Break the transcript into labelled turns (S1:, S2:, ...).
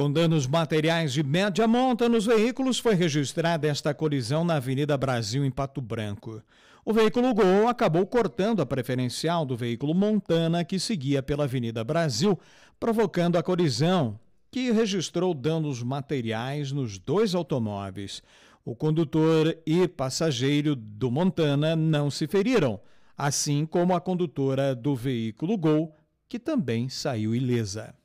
S1: Com danos materiais de média monta nos veículos, foi registrada esta colisão na Avenida Brasil, em Pato Branco. O veículo Gol acabou cortando a preferencial do veículo Montana, que seguia pela Avenida Brasil, provocando a colisão, que registrou danos materiais nos dois automóveis. O condutor e passageiro do Montana não se feriram, assim como a condutora do veículo Gol, que também saiu ilesa.